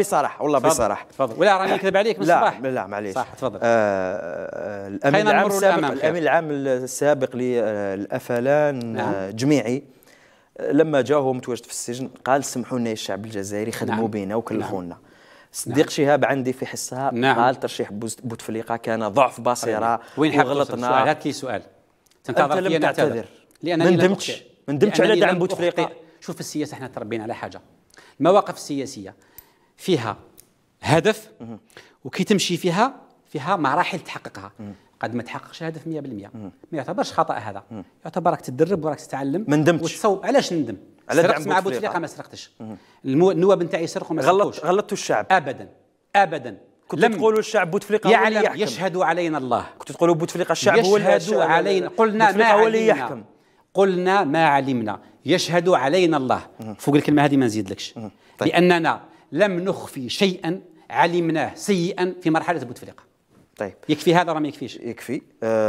بصراحه والله بصراحه تفضل ولا راني نكذب عليك من الصباح لا لا معليش صح تفضل آه, آه، الامين العام السابق الامين العام السابق للافلان نعم. آه، جميعي لما جا هو متواجد في السجن قال سمحوا لنا الشعب الجزائري خدموا نعم. بينا وكلفونا نعم. صديق نعم. شهاب عندي في حصها نعم. قال ترشيح بوتفليقه كان ضعف بصيره وين وغلطنا هات لي سؤال تنتظر انت لم تعتذر لانني ما ندمتش ما ندمتش على دعم بوتفليقه شوف السياسه احنا تربينا على حاجه المواقف السياسيه فيها هدف وكي تمشي فيها فيها مراحل تحققها قد ما تحققش الهدف 100% ما يعتبرش خطا هذا يعتبر راك تدرب وراك تتعلم ما ندمتش وتصوب علاش ندم سرقت مع بوتفليقه ما سرقتش النواب نتاعي يسرقوا ما سرقوش غلطتوا الشعب ابدا ابدا كنت لم تقولوا الشعب بوتفليقه هو يعني يحكم يشهد علينا الله كنت تقولوا بوتفليقه الشعب هو اللي يشهد علينا قلنا ما هو اللي يحكم قلنا ما علمنا يشهد علينا الله فوق الكلمه هذه ما نزيدلكش طيب. لاننا لم نخفي شيئا علمناه سيئا في مرحله بوتفليقه طيب يكفي هذا ولا ما يكفيش يكفي أه